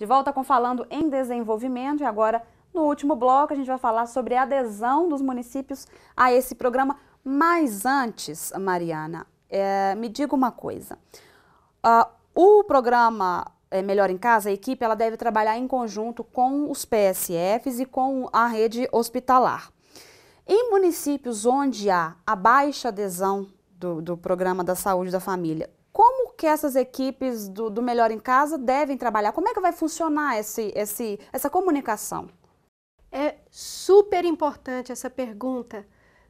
De volta com Falando em Desenvolvimento e agora no último bloco a gente vai falar sobre a adesão dos municípios a esse programa. Mas antes, Mariana, é, me diga uma coisa. Uh, o programa é, Melhor em Casa, a equipe, ela deve trabalhar em conjunto com os PSFs e com a rede hospitalar. Em municípios onde há a baixa adesão do, do programa da saúde da família, que essas equipes do, do Melhor em Casa devem trabalhar? Como é que vai funcionar esse, esse, essa comunicação? É super importante essa pergunta,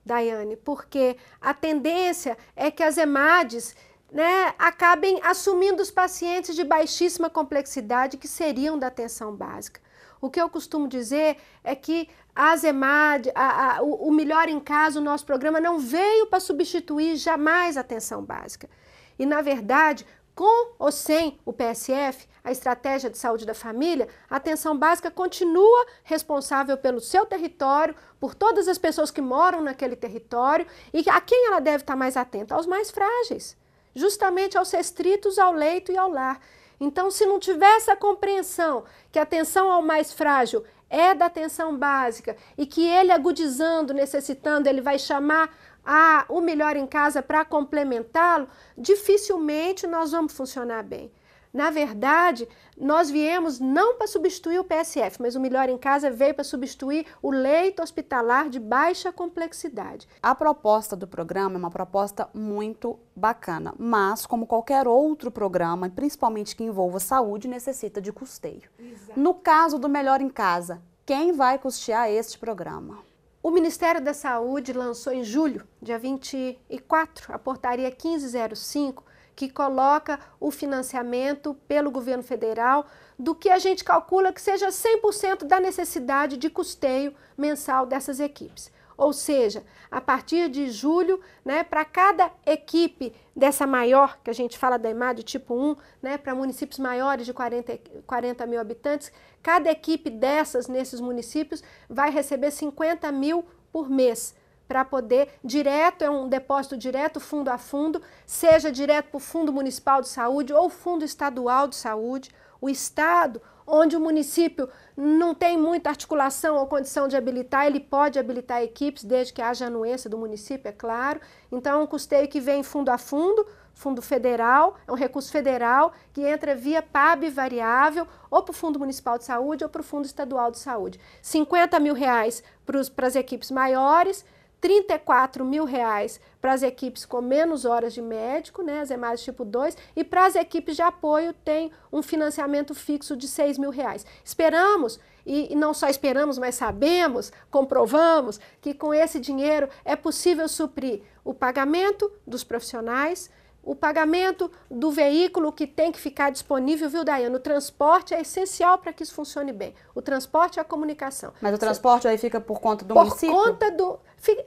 Daiane, porque a tendência é que as EMADs né, acabem assumindo os pacientes de baixíssima complexidade que seriam da atenção básica. O que eu costumo dizer é que a ZEMAD, a, a, o, o Melhor em Casa, o nosso programa, não veio para substituir jamais a atenção básica. E, na verdade, com ou sem o PSF, a estratégia de saúde da família, a atenção básica continua responsável pelo seu território, por todas as pessoas que moram naquele território e a quem ela deve estar mais atenta? Aos mais frágeis, justamente aos restritos ao leito e ao lar. Então, se não tiver essa compreensão que a atenção ao mais frágil é da atenção básica e que ele agudizando, necessitando, ele vai chamar a o melhor em casa para complementá-lo, dificilmente nós vamos funcionar bem. Na verdade, nós viemos não para substituir o PSF, mas o Melhor em Casa veio para substituir o leito hospitalar de baixa complexidade. A proposta do programa é uma proposta muito bacana, mas como qualquer outro programa, principalmente que envolva saúde, necessita de custeio. Exato. No caso do Melhor em Casa, quem vai custear este programa? O Ministério da Saúde lançou em julho, dia 24, a portaria 1505, que coloca o financiamento pelo governo federal do que a gente calcula que seja 100% da necessidade de custeio mensal dessas equipes. Ou seja, a partir de julho, né, para cada equipe dessa maior, que a gente fala da EMAD tipo 1, né, para municípios maiores de 40, 40 mil habitantes, cada equipe dessas nesses municípios vai receber 50 mil por mês para poder direto, é um depósito direto, fundo a fundo, seja direto para o Fundo Municipal de Saúde ou Fundo Estadual de Saúde, o Estado onde o município não tem muita articulação ou condição de habilitar, ele pode habilitar equipes, desde que haja anuência do município, é claro. Então, é um custeio que vem fundo a fundo, fundo federal, é um recurso federal que entra via PAB variável, ou para o Fundo Municipal de Saúde ou para o Fundo Estadual de Saúde. 50 mil reais para as equipes maiores, 34 mil reais para as equipes com menos horas de médico, né, as EMAs tipo 2, e para as equipes de apoio tem um financiamento fixo de 6 mil reais. Esperamos, e, e não só esperamos, mas sabemos, comprovamos, que com esse dinheiro é possível suprir o pagamento dos profissionais, o pagamento do veículo que tem que ficar disponível, viu, Daiane? O transporte é essencial para que isso funcione bem. O transporte é a comunicação. Mas o transporte Você... aí fica por conta do por município? Por conta do... Fica...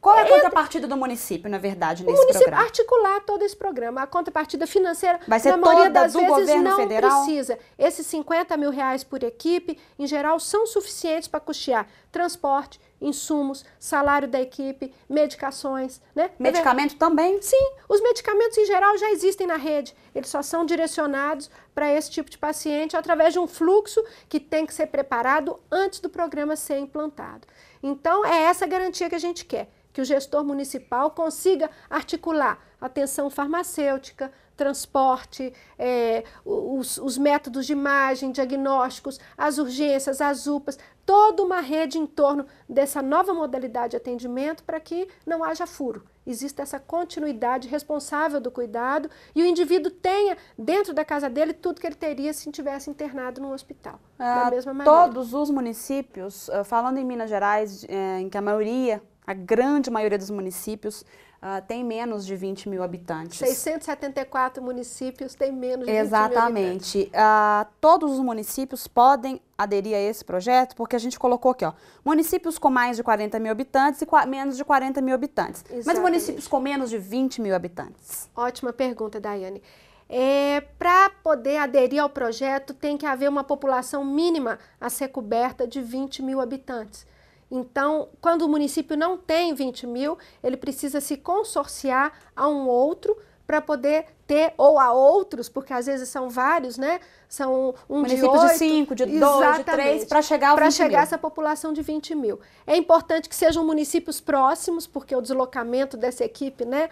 Qual é a é, contrapartida do município, na verdade, nesse o município programa? articular todo esse programa. A contrapartida financeira, Vai ser na maioria das vezes, não federal? precisa. Esses 50 mil reais por equipe, em geral, são suficientes para custear transporte, insumos, salário da equipe, medicações, né? É Medicamento também? Sim, os medicamentos em geral já existem na rede, eles só são direcionados para esse tipo de paciente através de um fluxo que tem que ser preparado antes do programa ser implantado. Então, é essa garantia que a gente quer, que o gestor municipal consiga articular atenção farmacêutica, transporte, é, os, os métodos de imagem, diagnósticos, as urgências, as UPAs, toda uma rede em torno dessa nova modalidade de atendimento para que não haja furo. Exista essa continuidade responsável do cuidado e o indivíduo tenha dentro da casa dele tudo que ele teria se tivesse internado num hospital. da ah, mesma maneira. Todos os municípios, eh, falando em Minas Gerais, eh, em que a maioria, a grande maioria dos municípios uh, tem menos de 20 mil habitantes. 674 municípios têm menos de Exatamente. 20 mil habitantes. Uh, todos os municípios podem aderir a esse projeto, porque a gente colocou aqui, ó, municípios com mais de 40 mil habitantes e menos de 40 mil habitantes. Exatamente. Mas municípios com menos de 20 mil habitantes. Ótima pergunta, Daiane. É, para poder aderir ao projeto, tem que haver uma população mínima a ser coberta de 20 mil habitantes. Então, quando o município não tem 20 mil, ele precisa se consorciar a um outro para poder ter, ou a outros, porque às vezes são vários, né? São um Município de, 8, de cinco, de dois, de três, para chegar ao Para chegar mil. essa população de 20 mil. É importante que sejam municípios próximos, porque o deslocamento dessa equipe, né?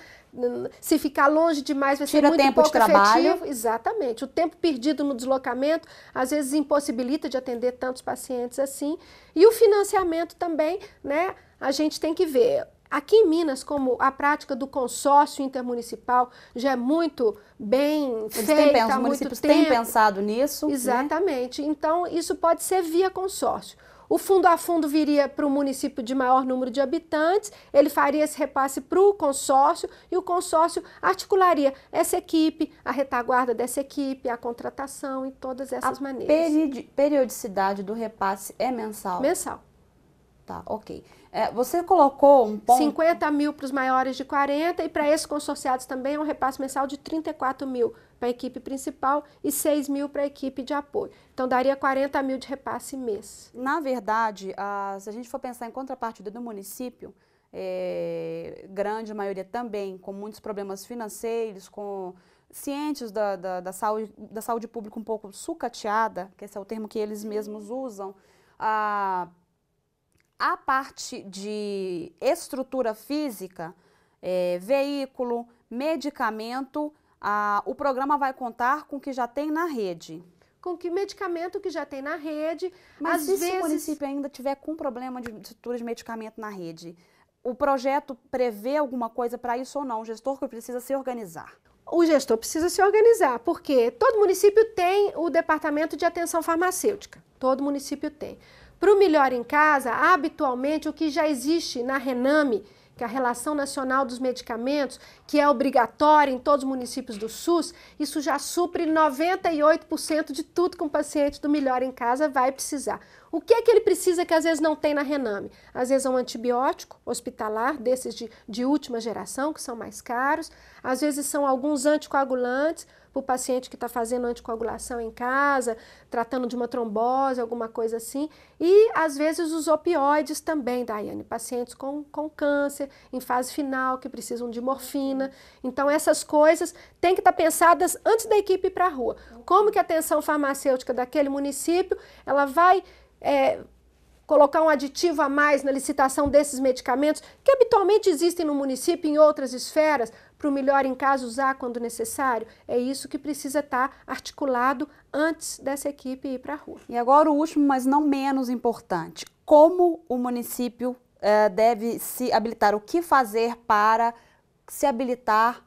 Se ficar longe demais vai Tira ser muito tempo pouco de trabalho. Efetivo. Exatamente. O tempo perdido no deslocamento, às vezes impossibilita de atender tantos pacientes assim. E o financiamento também, né? A gente tem que ver Aqui em Minas, como a prática do consórcio intermunicipal já é muito bem Eles feita têm, os municípios têm pensado nisso. Né? Exatamente. Né? Então, isso pode ser via consórcio. O fundo a fundo viria para o município de maior número de habitantes, ele faria esse repasse para o consórcio e o consórcio articularia essa equipe, a retaguarda dessa equipe, a contratação e todas essas a maneiras. Periodicidade do repasse é mensal? Mensal. Tá, ok. É, você colocou um ponto... 50 mil para os maiores de 40 e para esses consorciados também é um repasse mensal de 34 mil para a equipe principal e 6 mil para a equipe de apoio. Então, daria 40 mil de repasse mês. Na verdade, a, se a gente for pensar em contrapartida do município, é, grande maioria também, com muitos problemas financeiros, com cientes da, da, da, saúde, da saúde pública um pouco sucateada, que esse é o termo que eles mesmos usam, a, a parte de estrutura física, é, veículo, medicamento, a, o programa vai contar com o que já tem na rede com que medicamento que já tem na rede. Mas às vezes... se o município ainda tiver com problema de estrutura de medicamento na rede? O projeto prevê alguma coisa para isso ou não? O gestor que precisa se organizar. O gestor precisa se organizar, porque todo município tem o departamento de atenção farmacêutica. Todo município tem. Para o Melhor em Casa, habitualmente o que já existe na Rename, que é a Relação Nacional dos Medicamentos, que é obrigatória em todos os municípios do SUS, isso já supre 98% de tudo que um paciente do Melhor em Casa vai precisar. O que é que ele precisa que às vezes não tem na Rename? Às vezes é um antibiótico hospitalar, desses de, de última geração, que são mais caros, às vezes são alguns anticoagulantes, para o paciente que está fazendo anticoagulação em casa, tratando de uma trombose, alguma coisa assim. E às vezes os opioides também, Daiane, pacientes com, com câncer, em fase final, que precisam de morfina. Uhum. Então, essas coisas têm que estar tá pensadas antes da equipe ir para a rua. Uhum. Como que a atenção farmacêutica daquele município ela vai. É, colocar um aditivo a mais na licitação desses medicamentos, que habitualmente existem no município e em outras esferas, para o melhor em casa usar quando necessário? É isso que precisa estar articulado antes dessa equipe ir para a rua. E agora o último, mas não menos importante: como o município é, deve se habilitar? O que fazer para se habilitar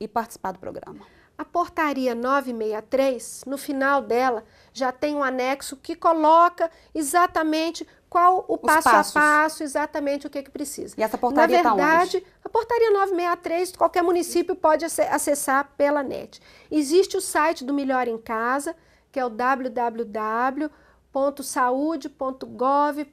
e participar do programa? A portaria 963, no final dela, já tem um anexo que coloca exatamente qual o passo a passo, exatamente o que, é que precisa. E essa portaria está onde? Na verdade, tá a portaria 963, qualquer município pode acessar pela net. Existe o site do Melhor em Casa, que é o www www.saude.gov.br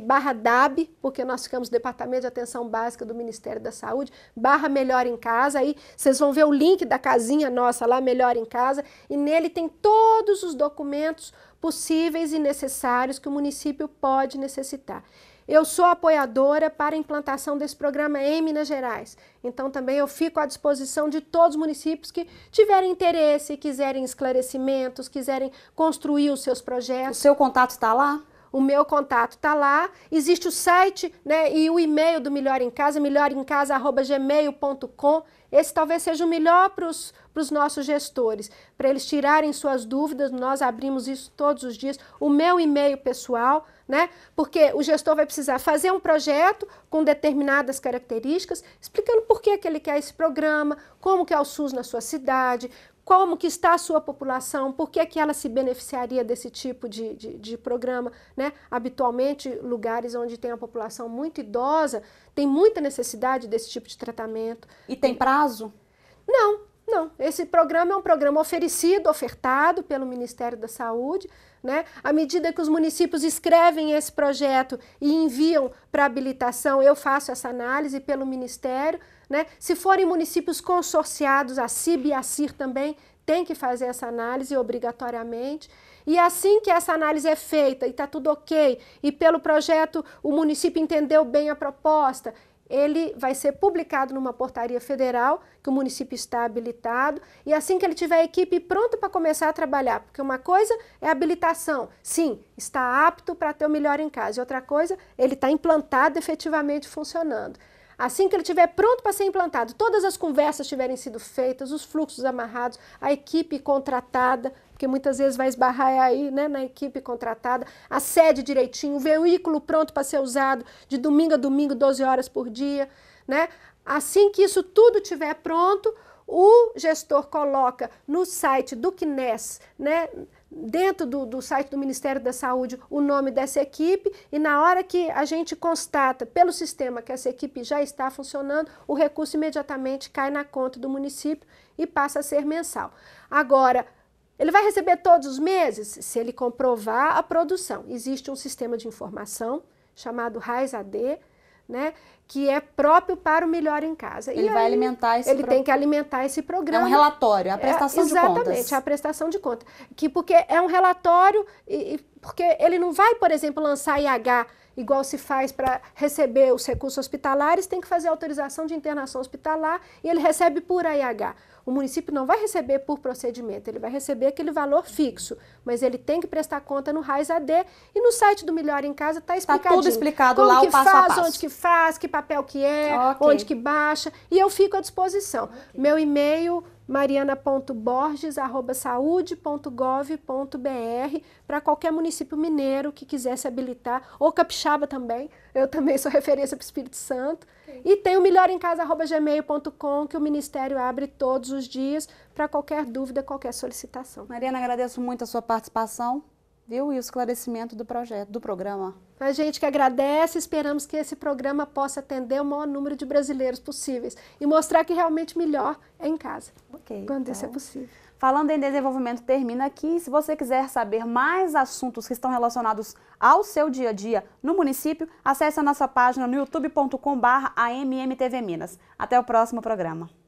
barra DAB, porque nós ficamos no Departamento de Atenção Básica do Ministério da Saúde, barra Melhor em Casa, aí vocês vão ver o link da casinha nossa lá, Melhor em Casa, e nele tem todos os documentos possíveis e necessários que o município pode necessitar. Eu sou apoiadora para a implantação desse programa em Minas Gerais. Então também eu fico à disposição de todos os municípios que tiverem interesse, quiserem esclarecimentos, quiserem construir os seus projetos. O seu contato está lá? O meu contato está lá. Existe o site né, e o e-mail do Melhor em Casa, melhoremcasa.gmail.com. Esse talvez seja o melhor para os nossos gestores, para eles tirarem suas dúvidas. Nós abrimos isso todos os dias. O meu e-mail pessoal, né? Porque o gestor vai precisar fazer um projeto com determinadas características, explicando por que, que ele quer esse programa, como que é o SUS na sua cidade, como que está a sua população, por que, que ela se beneficiaria desse tipo de, de, de, programa. Né? Habitualmente, lugares onde tem a população muito idosa tem muita necessidade desse tipo de tratamento. E tem prazo? Não, não. Esse programa é um programa oferecido, ofertado pelo Ministério da Saúde. Né? À medida que os municípios escrevem esse projeto e enviam para habilitação, eu faço essa análise pelo Ministério. Né? Se forem municípios consorciados, a CIB e a CIR também tem que fazer essa análise obrigatoriamente. E assim que essa análise é feita e está tudo ok, e pelo projeto o município entendeu bem a proposta ele vai ser publicado numa portaria federal que o município está habilitado e assim que ele tiver a equipe pronta para começar a trabalhar, porque uma coisa é habilitação, sim, está apto para ter o melhor em casa, e outra coisa, ele está implantado efetivamente funcionando. Assim que ele estiver pronto para ser implantado, todas as conversas tiverem sido feitas, os fluxos amarrados, a equipe contratada, porque muitas vezes vai esbarrar aí né, na equipe contratada, a sede direitinho, o veículo pronto para ser usado de domingo a domingo, 12 horas por dia. Né? Assim que isso tudo estiver pronto, o gestor coloca no site do CNES, né? dentro do, do site do Ministério da Saúde o nome dessa equipe e na hora que a gente constata pelo sistema que essa equipe já está funcionando, o recurso imediatamente cai na conta do município e passa a ser mensal. Agora, ele vai receber todos os meses se ele comprovar a produção. Existe um sistema de informação chamado RAIS-AD, né? Que é próprio para o melhor em casa. Ele e vai aí, alimentar esse Ele pro... tem que alimentar esse programa. É um relatório, a é, prestação é, de contas. Exatamente, a prestação de contas. Que porque é um relatório, e, e, porque ele não vai, por exemplo, lançar IH igual se faz para receber os recursos hospitalares, tem que fazer autorização de internação hospitalar e ele recebe por AIH. O município não vai receber por procedimento, ele vai receber aquele valor fixo, mas ele tem que prestar conta no RAIS AD e no site do Melhor em Casa está tá explicado. Está tudo explicado lá, o passo faz, a passo. Onde que faz, que papel que é, okay. onde que baixa, e eu fico à disposição. Okay. Meu e-mail mariana.borges@saude.gov.br para qualquer município mineiro que quiser se habilitar, ou capixaba também. Eu também sou referência para o Espírito Santo. Okay. E tem o melhorincasa.gmail.com que o ministério abre todos os dias para qualquer dúvida, qualquer solicitação. Mariana, agradeço muito a sua participação viu? E o esclarecimento do projeto, do programa. A gente que agradece, esperamos que esse programa possa atender o maior número de brasileiros possíveis e mostrar que realmente melhor é em casa, Ok. quando então. isso é então. possível. Falando em desenvolvimento, termina aqui. Se você quiser saber mais assuntos que estão relacionados ao seu dia a dia no município, acesse a nossa página no youtube.com.br minas Até o próximo programa.